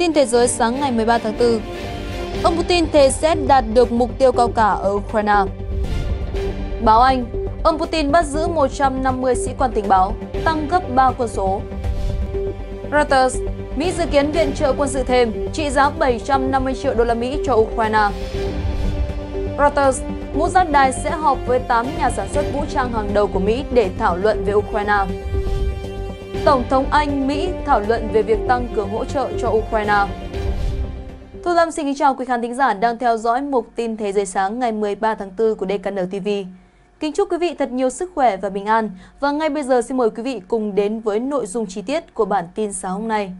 Tin thế giới sáng ngày 13 tháng 4 Ông Putin thề sẽ đạt được mục tiêu cao cả ở Ukraine Báo Anh Ông Putin bắt giữ 150 sĩ quan tình báo, tăng gấp 3 quân số Reuters Mỹ dự kiến viện trợ quân sự thêm trị giá 750 triệu đô la Mỹ cho Ukraine Reuters Ngũ giác đài sẽ họp với 8 nhà sản xuất vũ trang hàng đầu của Mỹ để thảo luận về Ukraine Tổng thống Anh, Mỹ thảo luận về việc tăng cường hỗ trợ cho Ukraine. Thu Lâm xin kính chào quý khán thính giả đang theo dõi mục tin Thế giới sáng ngày 13 tháng 4 của DKN TV. Kính chúc quý vị thật nhiều sức khỏe và bình an. Và ngay bây giờ xin mời quý vị cùng đến với nội dung chi tiết của bản tin sáng hôm nay.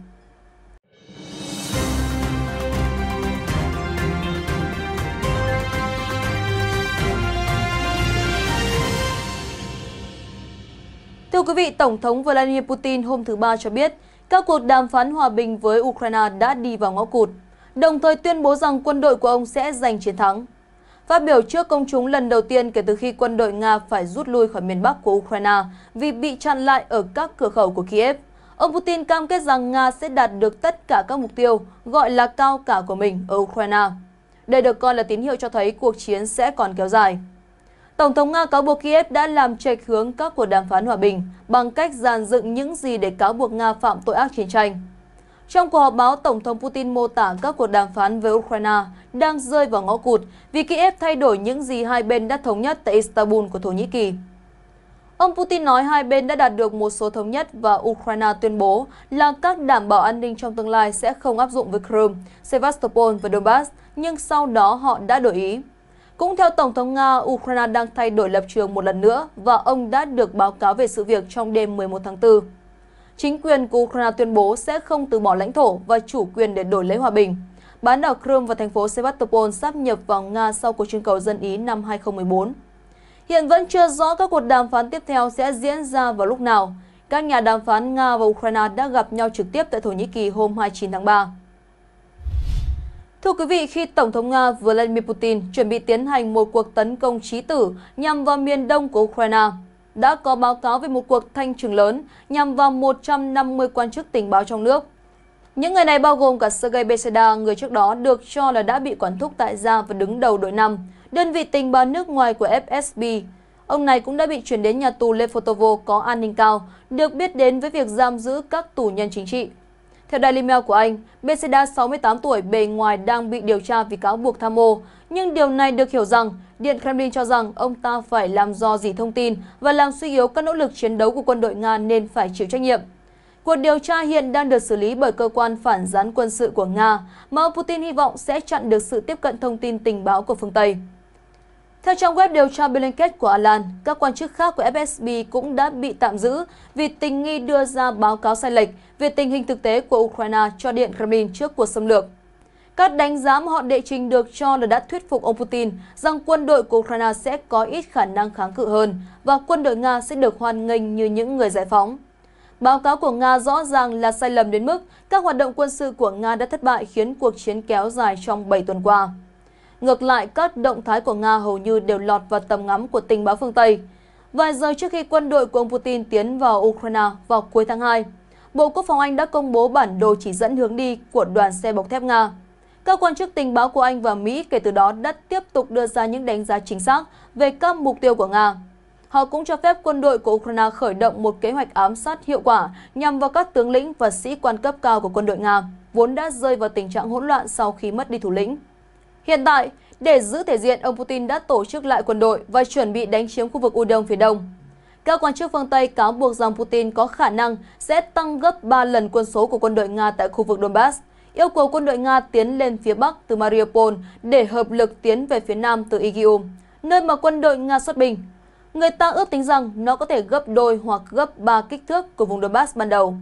Thưa quý vị, Tổng thống Vladimir Putin hôm thứ Ba cho biết, các cuộc đàm phán hòa bình với Ukraine đã đi vào ngõ cụt, đồng thời tuyên bố rằng quân đội của ông sẽ giành chiến thắng. Phát biểu trước công chúng lần đầu tiên kể từ khi quân đội Nga phải rút lui khỏi miền Bắc của Ukraine vì bị chặn lại ở các cửa khẩu của Kiev, ông Putin cam kết rằng Nga sẽ đạt được tất cả các mục tiêu gọi là cao cả của mình ở Ukraine. Đây được coi là tín hiệu cho thấy cuộc chiến sẽ còn kéo dài. Tổng thống Nga cáo buộc Kiev đã làm chệch hướng các cuộc đàm phán hòa bình bằng cách dàn dựng những gì để cáo buộc Nga phạm tội ác chiến tranh. Trong cuộc họp báo, Tổng thống Putin mô tả các cuộc đàm phán với Ukraine đang rơi vào ngõ cụt vì Kiev thay đổi những gì hai bên đã thống nhất tại Istanbul của Thổ Nhĩ Kỳ. Ông Putin nói hai bên đã đạt được một số thống nhất và Ukraine tuyên bố là các đảm bảo an ninh trong tương lai sẽ không áp dụng với Crimea, Sevastopol và Donbass, nhưng sau đó họ đã đổi ý. Cũng theo Tổng thống Nga, Ukraine đang thay đổi lập trường một lần nữa và ông đã được báo cáo về sự việc trong đêm 11 tháng 4. Chính quyền của Ukraine tuyên bố sẽ không từ bỏ lãnh thổ và chủ quyền để đổi lấy hòa bình. Bán đảo Crimea và thành phố Sevastopol sắp nhập vào Nga sau cuộc trưng cầu dân Ý năm 2014. Hiện vẫn chưa rõ các cuộc đàm phán tiếp theo sẽ diễn ra vào lúc nào. Các nhà đàm phán Nga và Ukraine đã gặp nhau trực tiếp tại Thổ Nhĩ Kỳ hôm 29 tháng 3. Thưa quý vị, khi Tổng thống Nga Vladimir Putin chuẩn bị tiến hành một cuộc tấn công trí tử nhằm vào miền đông của Ukraine, đã có báo cáo về một cuộc thanh trừng lớn nhằm vào 150 quan chức tình báo trong nước. Những người này bao gồm cả Sergei Beseda, người trước đó được cho là đã bị quản thúc tại gia và đứng đầu đội 5, đơn vị tình báo nước ngoài của FSB. Ông này cũng đã bị chuyển đến nhà tù Lefotovo có an ninh cao, được biết đến với việc giam giữ các tù nhân chính trị. Theo Daily Mail của Anh, Beseda 68 tuổi bề ngoài đang bị điều tra vì cáo buộc tham mô, nhưng điều này được hiểu rằng Điện Kremlin cho rằng ông ta phải làm do dỉ thông tin và làm suy yếu các nỗ lực chiến đấu của quân đội Nga nên phải chịu trách nhiệm. Cuộc điều tra hiện đang được xử lý bởi cơ quan phản gián quân sự của Nga, mà ông Putin hy vọng sẽ chặn được sự tiếp cận thông tin tình báo của phương Tây. Theo trang web điều tra Blinket của Alan, các quan chức khác của FSB cũng đã bị tạm giữ vì tình nghi đưa ra báo cáo sai lệch về tình hình thực tế của Ukraine cho Điện Kremlin trước cuộc xâm lược. Các đánh giá mà họ đệ trình được cho là đã thuyết phục ông Putin rằng quân đội của Ukraine sẽ có ít khả năng kháng cự hơn và quân đội Nga sẽ được hoan nghênh như những người giải phóng. Báo cáo của Nga rõ ràng là sai lầm đến mức các hoạt động quân sự của Nga đã thất bại khiến cuộc chiến kéo dài trong 7 tuần qua. Ngược lại, các động thái của Nga hầu như đều lọt vào tầm ngắm của tình báo phương Tây. Vài giờ trước khi quân đội của ông Putin tiến vào Ukraine vào cuối tháng 2, Bộ Quốc phòng Anh đã công bố bản đồ chỉ dẫn hướng đi của đoàn xe bọc thép Nga. Các quan chức tình báo của Anh và Mỹ kể từ đó đã tiếp tục đưa ra những đánh giá chính xác về các mục tiêu của Nga. Họ cũng cho phép quân đội của Ukraine khởi động một kế hoạch ám sát hiệu quả nhằm vào các tướng lĩnh và sĩ quan cấp cao của quân đội Nga, vốn đã rơi vào tình trạng hỗn loạn sau khi mất đi thủ lĩnh. Hiện tại, để giữ thể diện, ông Putin đã tổ chức lại quân đội và chuẩn bị đánh chiếm khu vực Udon phía đông. Các quan chức phương Tây cáo buộc rằng Putin có khả năng sẽ tăng gấp 3 lần quân số của quân đội Nga tại khu vực Donbass, yêu cầu quân đội Nga tiến lên phía bắc từ Mariupol để hợp lực tiến về phía nam từ Izium, nơi mà quân đội Nga xuất binh. Người ta ước tính rằng nó có thể gấp đôi hoặc gấp ba kích thước của vùng Donbass ban đầu.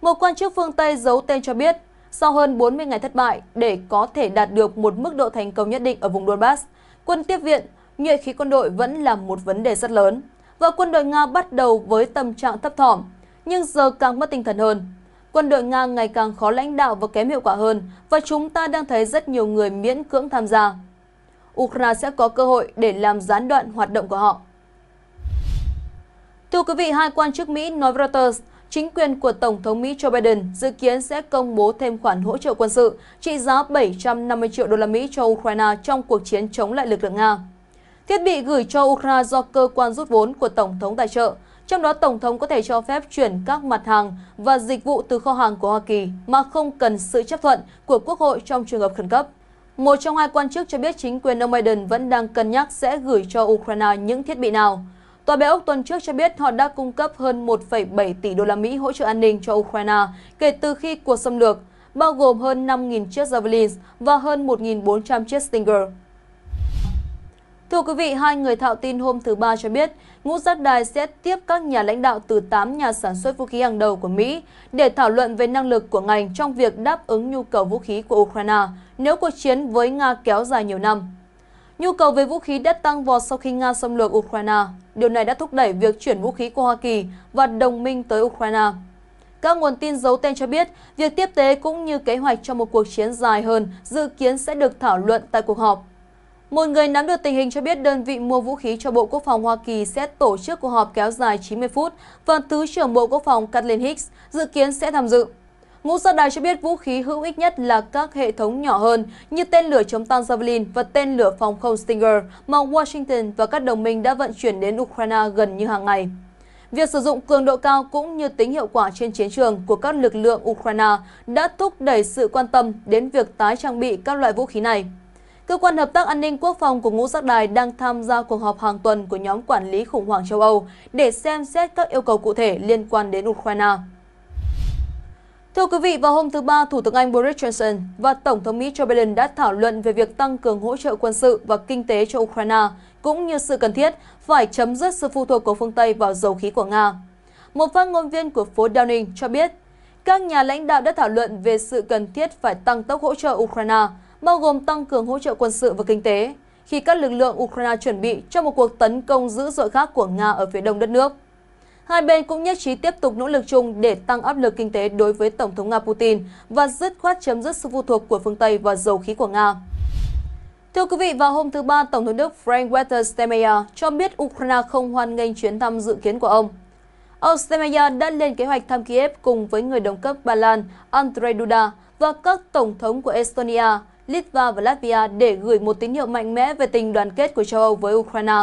Một quan chức phương Tây giấu tên cho biết sau hơn 40 ngày thất bại để có thể đạt được một mức độ thành công nhất định ở vùng Donbass. Quân tiếp viện, nhuệ khí quân đội vẫn là một vấn đề rất lớn và quân đội Nga bắt đầu với tâm trạng thấp thỏm, nhưng giờ càng mất tinh thần hơn. Quân đội Nga ngày càng khó lãnh đạo và kém hiệu quả hơn và chúng ta đang thấy rất nhiều người miễn cưỡng tham gia. Ukraine sẽ có cơ hội để làm gián đoạn hoạt động của họ. Thưa quý vị, hai quan chức Mỹ nói Reuters chính quyền của Tổng thống Mỹ Joe Biden dự kiến sẽ công bố thêm khoản hỗ trợ quân sự trị giá 750 triệu đô la Mỹ cho Ukraine trong cuộc chiến chống lại lực lượng Nga. Thiết bị gửi cho Ukraine do cơ quan rút vốn của Tổng thống tài trợ, trong đó Tổng thống có thể cho phép chuyển các mặt hàng và dịch vụ từ kho hàng của Hoa Kỳ mà không cần sự chấp thuận của Quốc hội trong trường hợp khẩn cấp. Một trong hai quan chức cho biết chính quyền ông Biden vẫn đang cân nhắc sẽ gửi cho Ukraine những thiết bị nào. Tòa bệ Úc tuần trước cho biết họ đã cung cấp hơn 1,7 tỷ đô la Mỹ hỗ trợ an ninh cho Ukraine kể từ khi cuộc xâm lược, bao gồm hơn 5.000 chiếc javelins và hơn 1.400 chiếc Stinger. Thưa quý vị, hai người thạo tin hôm thứ Ba cho biết, ngũ giác đài sẽ tiếp các nhà lãnh đạo từ 8 nhà sản xuất vũ khí hàng đầu của Mỹ để thảo luận về năng lực của ngành trong việc đáp ứng nhu cầu vũ khí của Ukraine nếu cuộc chiến với Nga kéo dài nhiều năm. Nhu cầu về vũ khí đã tăng vọt sau khi Nga xâm lược Ukraine. Điều này đã thúc đẩy việc chuyển vũ khí của Hoa Kỳ và đồng minh tới Ukraine. Các nguồn tin giấu tên cho biết, việc tiếp tế cũng như kế hoạch cho một cuộc chiến dài hơn dự kiến sẽ được thảo luận tại cuộc họp. Một người nắm được tình hình cho biết đơn vị mua vũ khí cho Bộ Quốc phòng Hoa Kỳ sẽ tổ chức cuộc họp kéo dài 90 phút và Thứ trưởng Bộ Quốc phòng Kathleen Hicks dự kiến sẽ tham dự. Ngũ Sa Đài cho biết vũ khí hữu ích nhất là các hệ thống nhỏ hơn như tên lửa chống tăng Javelin và tên lửa phòng không Stinger mà Washington và các đồng minh đã vận chuyển đến Ukraine gần như hàng ngày. Việc sử dụng cường độ cao cũng như tính hiệu quả trên chiến trường của các lực lượng Ukraine đã thúc đẩy sự quan tâm đến việc tái trang bị các loại vũ khí này. Cơ quan Hợp tác An ninh Quốc phòng của Ngũ Giác Đài đang tham gia cuộc họp hàng tuần của nhóm quản lý khủng hoảng châu Âu để xem xét các yêu cầu cụ thể liên quan đến Ukraine. Thưa quý vị, vào hôm thứ Ba, Thủ tướng Anh Boris Johnson và Tổng thống Mỹ Joe Biden đã thảo luận về việc tăng cường hỗ trợ quân sự và kinh tế cho Ukraine, cũng như sự cần thiết phải chấm dứt sự phụ thuộc của phương Tây vào dầu khí của Nga. Một phát ngôn viên của phố Downing cho biết, các nhà lãnh đạo đã thảo luận về sự cần thiết phải tăng tốc hỗ trợ Ukraine, bao gồm tăng cường hỗ trợ quân sự và kinh tế, khi các lực lượng Ukraine chuẩn bị cho một cuộc tấn công dữ dội khác của Nga ở phía đông đất nước. Hai bên cũng nhất trí tiếp tục nỗ lực chung để tăng áp lực kinh tế đối với Tổng thống Nga Putin và dứt khoát chấm dứt sự phụ thuộc của phương Tây vào dầu khí của Nga. Thưa quý vị, vào hôm thứ Ba, Tổng thống Đức Frank-Walter Steinmeier cho biết Ukraine không hoan nghênh chuyến thăm dự kiến của ông. Ông Steinmeier đã lên kế hoạch thăm Kiev cùng với người đồng cấp Ba Lan Andrzej Duda và các tổng thống của Estonia, Litva và Latvia để gửi một tín hiệu mạnh mẽ về tình đoàn kết của châu Âu với Ukraine.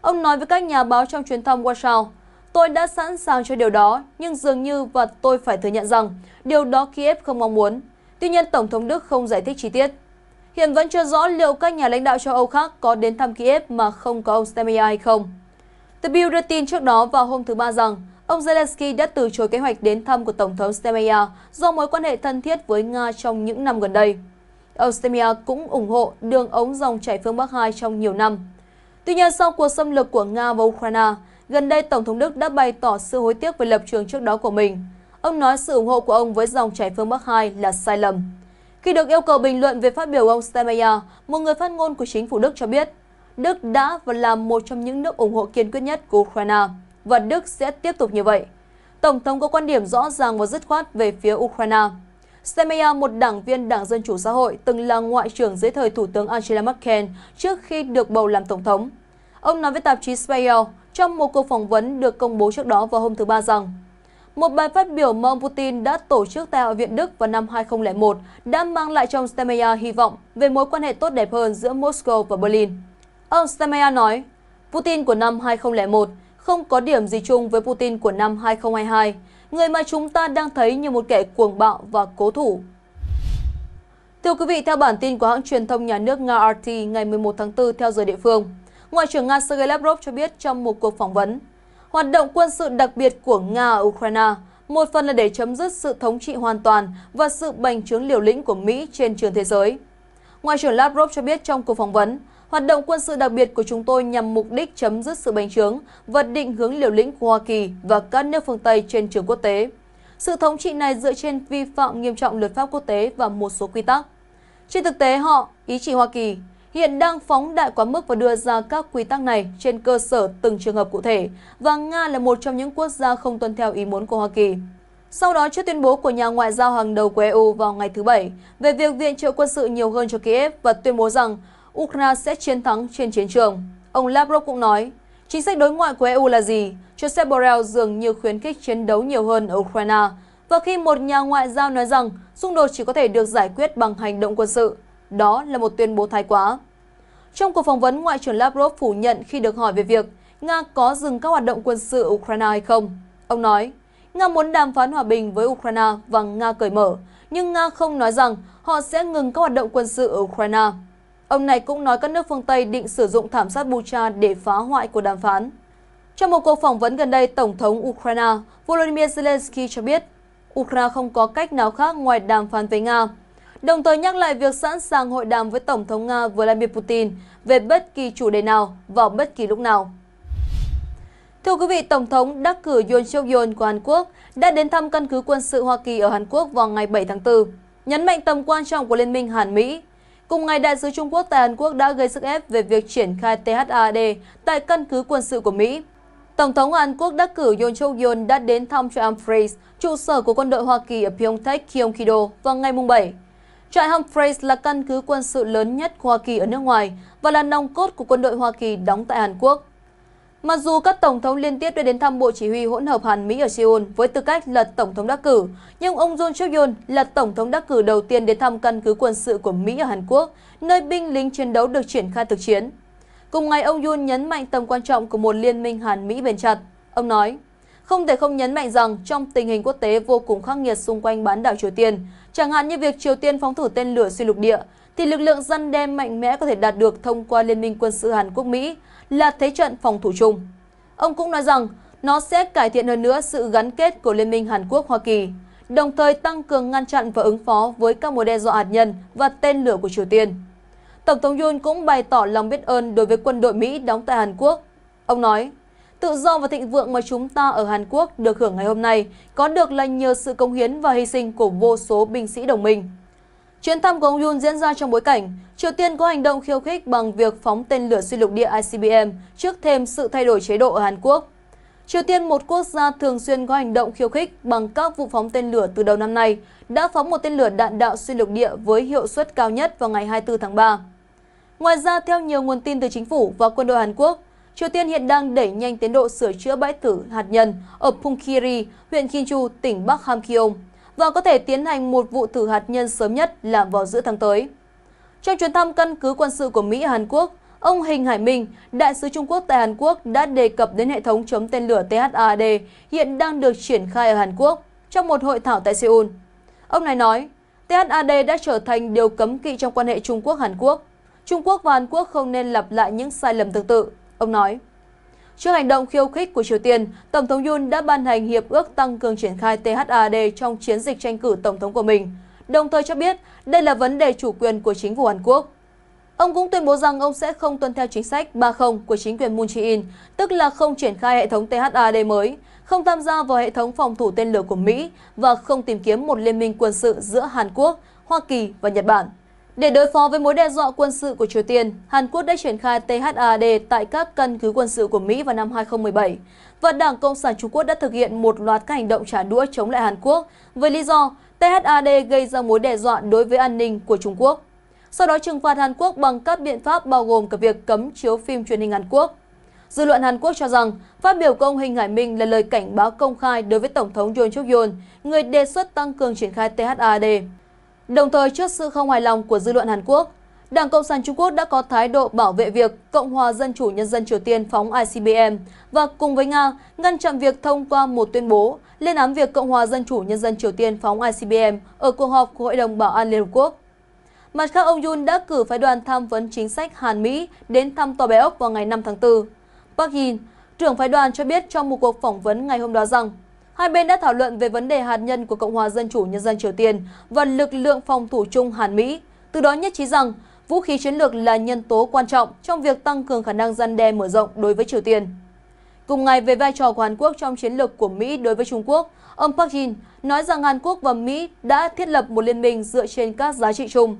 Ông nói với các nhà báo trong chuyến thăm Warsaw, Tôi đã sẵn sàng cho điều đó, nhưng dường như và tôi phải thừa nhận rằng điều đó Kiev không mong muốn. Tuy nhiên, Tổng thống Đức không giải thích chi tiết. Hiện vẫn chưa rõ liệu các nhà lãnh đạo châu Âu khác có đến thăm Kiev mà không có ông Stemia hay không. The Bill đưa tin trước đó vào hôm thứ Ba rằng ông Zelensky đã từ chối kế hoạch đến thăm của Tổng thống Stemia do mối quan hệ thân thiết với Nga trong những năm gần đây. Ông Stemia cũng ủng hộ đường ống dòng chảy phương Bắc 2 trong nhiều năm. Tuy nhiên, sau cuộc xâm lược của Nga và Ukraine, Gần đây, Tổng thống Đức đã bày tỏ sự hối tiếc về lập trường trước đó của mình. Ông nói sự ủng hộ của ông với dòng chảy phương Bắc 2 là sai lầm. Khi được yêu cầu bình luận về phát biểu ông Steinmeier, một người phát ngôn của chính phủ Đức cho biết, Đức đã và là một trong những nước ủng hộ kiên quyết nhất của Ukraine, và Đức sẽ tiếp tục như vậy. Tổng thống có quan điểm rõ ràng và dứt khoát về phía Ukraine. Steinmeier, một đảng viên Đảng Dân Chủ Xã hội, từng là ngoại trưởng dưới thời Thủ tướng Angela Merkel trước khi được bầu làm Tổng thống. Ông nói với tạp chí Spiegel, trong một cuộc phỏng vấn được công bố trước đó vào hôm thứ Ba rằng một bài phát biểu mà ông Putin đã tổ chức tại Hạ viện Đức vào năm 2001 đã mang lại cho ông Stemmeier hy vọng về mối quan hệ tốt đẹp hơn giữa Moscow và Berlin. Ông Stemmeier nói, Putin của năm 2001 không có điểm gì chung với Putin của năm 2022, người mà chúng ta đang thấy như một kẻ cuồng bạo và cố thủ. Thưa quý vị, theo bản tin của hãng truyền thông nhà nước Nga RT ngày 11 tháng 4 theo giờ địa phương, Ngoại trưởng Nga Sergei Lavrov cho biết trong một cuộc phỏng vấn, hoạt động quân sự đặc biệt của Nga ở Ukraine một phần là để chấm dứt sự thống trị hoàn toàn và sự bành trướng liều lĩnh của Mỹ trên trường thế giới. Ngoại trưởng Lavrov cho biết trong cuộc phỏng vấn, hoạt động quân sự đặc biệt của chúng tôi nhằm mục đích chấm dứt sự bành trướng và định hướng liều lĩnh của Hoa Kỳ và các nước phương Tây trên trường quốc tế. Sự thống trị này dựa trên vi phạm nghiêm trọng luật pháp quốc tế và một số quy tắc. Trên thực tế, họ, ý chỉ Hoa Kỳ, hiện đang phóng đại quá mức và đưa ra các quy tắc này trên cơ sở từng trường hợp cụ thể, và Nga là một trong những quốc gia không tuân theo ý muốn của Hoa Kỳ. Sau đó, trước tuyên bố của nhà ngoại giao hàng đầu của EU vào ngày thứ Bảy về việc viện trợ quân sự nhiều hơn cho Kiev và tuyên bố rằng Ukraine sẽ chiến thắng trên chiến trường, ông Lavrov cũng nói, chính sách đối ngoại của EU là gì? Joseph Borrell dường như khuyến khích chiến đấu nhiều hơn ở Ukraine, và khi một nhà ngoại giao nói rằng xung đột chỉ có thể được giải quyết bằng hành động quân sự, đó là một tuyên bố thái quá. Trong cuộc phỏng vấn, Ngoại trưởng Lavrov phủ nhận khi được hỏi về việc Nga có dừng các hoạt động quân sự Ukraine hay không. Ông nói, Nga muốn đàm phán hòa bình với Ukraine và Nga cởi mở, nhưng Nga không nói rằng họ sẽ ngừng các hoạt động quân sự ở Ukraine. Ông này cũng nói các nước phương Tây định sử dụng thảm sát Bucha để phá hoại cuộc đàm phán. Trong một cuộc phỏng vấn gần đây, Tổng thống Ukraine Volodymyr Zelensky cho biết Ukraine không có cách nào khác ngoài đàm phán với Nga đồng thời nhắc lại việc sẵn sàng hội đàm với Tổng thống Nga Vladimir Putin về bất kỳ chủ đề nào vào bất kỳ lúc nào. Thưa quý vị, Tổng thống đắc cử Yoon suk yeol của Hàn Quốc đã đến thăm căn cứ quân sự Hoa Kỳ ở Hàn Quốc vào ngày 7 tháng 4, nhấn mạnh tầm quan trọng của Liên minh Hàn-Mỹ. Cùng ngày, đại sứ Trung Quốc tại Hàn Quốc đã gây sức ép về việc triển khai THAD tại căn cứ quân sự của Mỹ. Tổng thống Hàn Quốc đắc cử Yoon suk yeol đã đến thăm Triumph Phrase, trụ sở của quân đội Hoa Kỳ ở Pyeongtaek, Gyeonggi-do vào ngày 7. Trại Humphreys là căn cứ quân sự lớn nhất của Hoa Kỳ ở nước ngoài và là nòng cốt của quân đội Hoa Kỳ đóng tại Hàn Quốc. Mặc dù các tổng thống liên tiếp đã đến thăm Bộ Chỉ huy hỗn hợp Hàn Mỹ ở Seoul với tư cách là tổng thống đắc cử, nhưng ông Jun suk yeol là tổng thống đắc cử đầu tiên đến thăm căn cứ quân sự của Mỹ ở Hàn Quốc, nơi binh lính chiến đấu được triển khai thực chiến. Cùng ngày, ông Yun nhấn mạnh tầm quan trọng của một liên minh Hàn Mỹ bền chặt. Ông nói, không thể không nhấn mạnh rằng trong tình hình quốc tế vô cùng khắc nghiệt xung quanh bán đảo Triều Tiên, chẳng hạn như việc Triều Tiên phóng thử tên lửa xuyên lục địa, thì lực lượng dân đe mạnh mẽ có thể đạt được thông qua Liên minh quân sự Hàn Quốc-Mỹ là thế trận phòng thủ chung. Ông cũng nói rằng nó sẽ cải thiện hơn nữa sự gắn kết của Liên minh Hàn Quốc-Hoa Kỳ, đồng thời tăng cường ngăn chặn và ứng phó với các mối đe dọa hạt nhân và tên lửa của Triều Tiên. Tổng thống Yoon cũng bày tỏ lòng biết ơn đối với quân đội Mỹ đóng tại Hàn Quốc. Ông nói, Tự do và thịnh vượng mà chúng ta ở Hàn Quốc được hưởng ngày hôm nay có được là nhờ sự công hiến và hy sinh của vô số binh sĩ đồng minh. Chuyến thăm của ông Yun diễn ra trong bối cảnh Triều Tiên có hành động khiêu khích bằng việc phóng tên lửa xuyên lục địa ICBM trước thêm sự thay đổi chế độ ở Hàn Quốc. Triều Tiên, một quốc gia thường xuyên có hành động khiêu khích bằng các vụ phóng tên lửa từ đầu năm nay, đã phóng một tên lửa đạn đạo xuyên lục địa với hiệu suất cao nhất vào ngày 24 tháng 3. Ngoài ra, theo nhiều nguồn tin từ chính phủ và quân đội Hàn Quốc, Triều Tiên hiện đang đẩy nhanh tiến độ sửa chữa bãi thử hạt nhân ở punggye huyện Kinju, tỉnh Bắc Hamkyong và có thể tiến hành một vụ thử hạt nhân sớm nhất là vào giữa tháng tới. Trong chuyến thăm căn cứ quân sự của Mỹ Hàn Quốc, ông Hình Hải Minh, đại sứ Trung Quốc tại Hàn Quốc đã đề cập đến hệ thống chống tên lửa THAAD hiện đang được triển khai ở Hàn Quốc trong một hội thảo tại Seoul. Ông này nói, THAAD đã trở thành điều cấm kỵ trong quan hệ Trung Quốc-Hàn Quốc. Trung Quốc và Hàn Quốc không nên lặp lại những sai lầm tương tự. Ông nói, Trước hành động khiêu khích của Triều Tiên, Tổng thống Yun đã ban hành hiệp ước tăng cường triển khai THAAD trong chiến dịch tranh cử Tổng thống của mình, đồng thời cho biết đây là vấn đề chủ quyền của chính phủ Hàn Quốc. Ông cũng tuyên bố rằng ông sẽ không tuân theo chính sách 30 của chính quyền Moon Jae-in, tức là không triển khai hệ thống THAAD mới, không tham gia vào hệ thống phòng thủ tên lửa của Mỹ và không tìm kiếm một liên minh quân sự giữa Hàn Quốc, Hoa Kỳ và Nhật Bản. Để đối phó với mối đe dọa quân sự của Triều Tiên, Hàn Quốc đã triển khai THAAD tại các căn cứ quân sự của Mỹ vào năm 2017 và Đảng Cộng sản Trung Quốc đã thực hiện một loạt các hành động trả đũa chống lại Hàn Quốc với lý do THAAD gây ra mối đe dọa đối với an ninh của Trung Quốc. Sau đó trừng phạt Hàn Quốc bằng các biện pháp bao gồm cả việc cấm chiếu phim truyền hình Hàn Quốc. Dư luận Hàn Quốc cho rằng phát biểu của ông Hình Hải Minh là lời cảnh báo công khai đối với Tổng thống Yoon Chuk yoon người đề xuất tăng cường triển khai THAAD. Đồng thời trước sự không hài lòng của dư luận Hàn Quốc, Đảng Cộng sản Trung Quốc đã có thái độ bảo vệ việc Cộng hòa Dân chủ Nhân dân Triều Tiên phóng ICBM và cùng với Nga ngăn chặn việc thông qua một tuyên bố lên án việc Cộng hòa Dân chủ Nhân dân Triều Tiên phóng ICBM ở cuộc họp của Hội đồng Bảo an Liên Hợp Quốc. Mặt khác, ông Yun đã cử phái đoàn tham vấn chính sách Hàn-Mỹ đến thăm Tòa Bè Ốc vào ngày 5 tháng 4. Park Hin, trưởng phái đoàn cho biết trong một cuộc phỏng vấn ngày hôm đó rằng Hai bên đã thảo luận về vấn đề hạt nhân của Cộng hòa Dân chủ Nhân dân Triều Tiên và lực lượng phòng thủ chung Hàn Mỹ, từ đó nhất trí rằng vũ khí chiến lược là nhân tố quan trọng trong việc tăng cường khả năng gian đe mở rộng đối với Triều Tiên. Cùng ngày về vai trò của Hàn Quốc trong chiến lược của Mỹ đối với Trung Quốc, ông Park Jin nói rằng Hàn Quốc và Mỹ đã thiết lập một liên minh dựa trên các giá trị chung.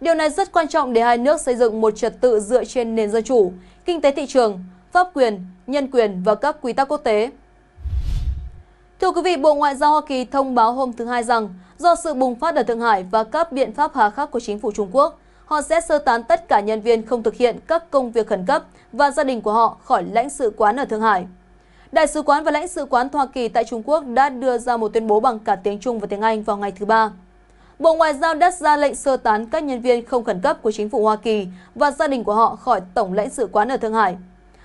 Điều này rất quan trọng để hai nước xây dựng một trật tự dựa trên nền dân chủ, kinh tế thị trường, pháp quyền, nhân quyền và các quy tắc quốc tế. Thưa quý vị, Bộ Ngoại giao Hoa Kỳ thông báo hôm thứ Hai rằng do sự bùng phát ở Thượng Hải và các biện pháp hà khắc của chính phủ Trung Quốc, họ sẽ sơ tán tất cả nhân viên không thực hiện các công việc khẩn cấp và gia đình của họ khỏi lãnh sự quán ở Thượng Hải. Đại sứ quán và lãnh sự quán Hoa Kỳ tại Trung Quốc đã đưa ra một tuyên bố bằng cả tiếng Trung và tiếng Anh vào ngày thứ Ba. Bộ Ngoại giao đã ra lệnh sơ tán các nhân viên không khẩn cấp của chính phủ Hoa Kỳ và gia đình của họ khỏi Tổng lãnh sự quán ở Thượng Hải.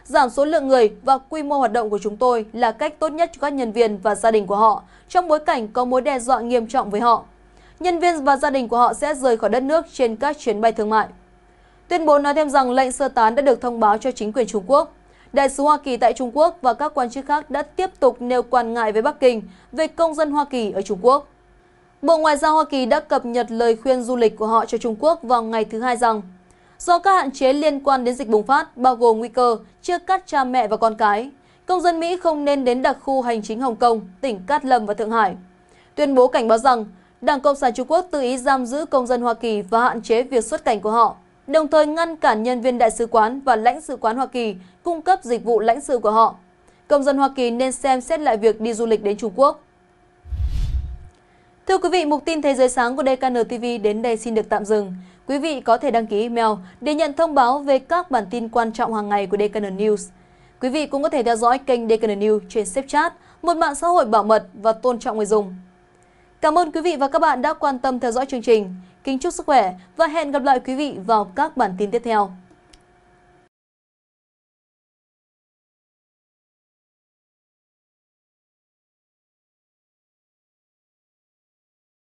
Giảm số lượng người và quy mô hoạt động của chúng tôi là cách tốt nhất cho các nhân viên và gia đình của họ trong bối cảnh có mối đe dọa nghiêm trọng với họ. Nhân viên và gia đình của họ sẽ rời khỏi đất nước trên các chuyến bay thương mại. Tuyên bố nói thêm rằng lệnh sơ tán đã được thông báo cho chính quyền Trung Quốc. Đại sứ Hoa Kỳ tại Trung Quốc và các quan chức khác đã tiếp tục nêu quan ngại với Bắc Kinh về công dân Hoa Kỳ ở Trung Quốc. Bộ Ngoại giao Hoa Kỳ đã cập nhật lời khuyên du lịch của họ cho Trung Quốc vào ngày thứ Hai rằng do các hạn chế liên quan đến dịch bùng phát, bao gồm nguy cơ chia cắt cha mẹ và con cái. Công dân Mỹ không nên đến đặc khu hành chính Hồng Kông, tỉnh Cát Lâm và Thượng Hải. Tuyên bố cảnh báo rằng Đảng Cộng sản Trung Quốc tự ý giam giữ công dân Hoa Kỳ và hạn chế việc xuất cảnh của họ, đồng thời ngăn cản nhân viên đại sứ quán và lãnh sự quán Hoa Kỳ cung cấp dịch vụ lãnh sự của họ. Công dân Hoa Kỳ nên xem xét lại việc đi du lịch đến Trung Quốc. Thưa quý vị, mục tin thế giới sáng của DKN TV đến đây xin được tạm dừng. Quý vị có thể đăng ký email để nhận thông báo về các bản tin quan trọng hàng ngày của Deccan News. Quý vị cũng có thể theo dõi kênh Deccan News trên Snapchat, một mạng xã hội bảo mật và tôn trọng người dùng. Cảm ơn quý vị và các bạn đã quan tâm theo dõi chương trình. Kính chúc sức khỏe và hẹn gặp lại quý vị vào các bản tin tiếp theo.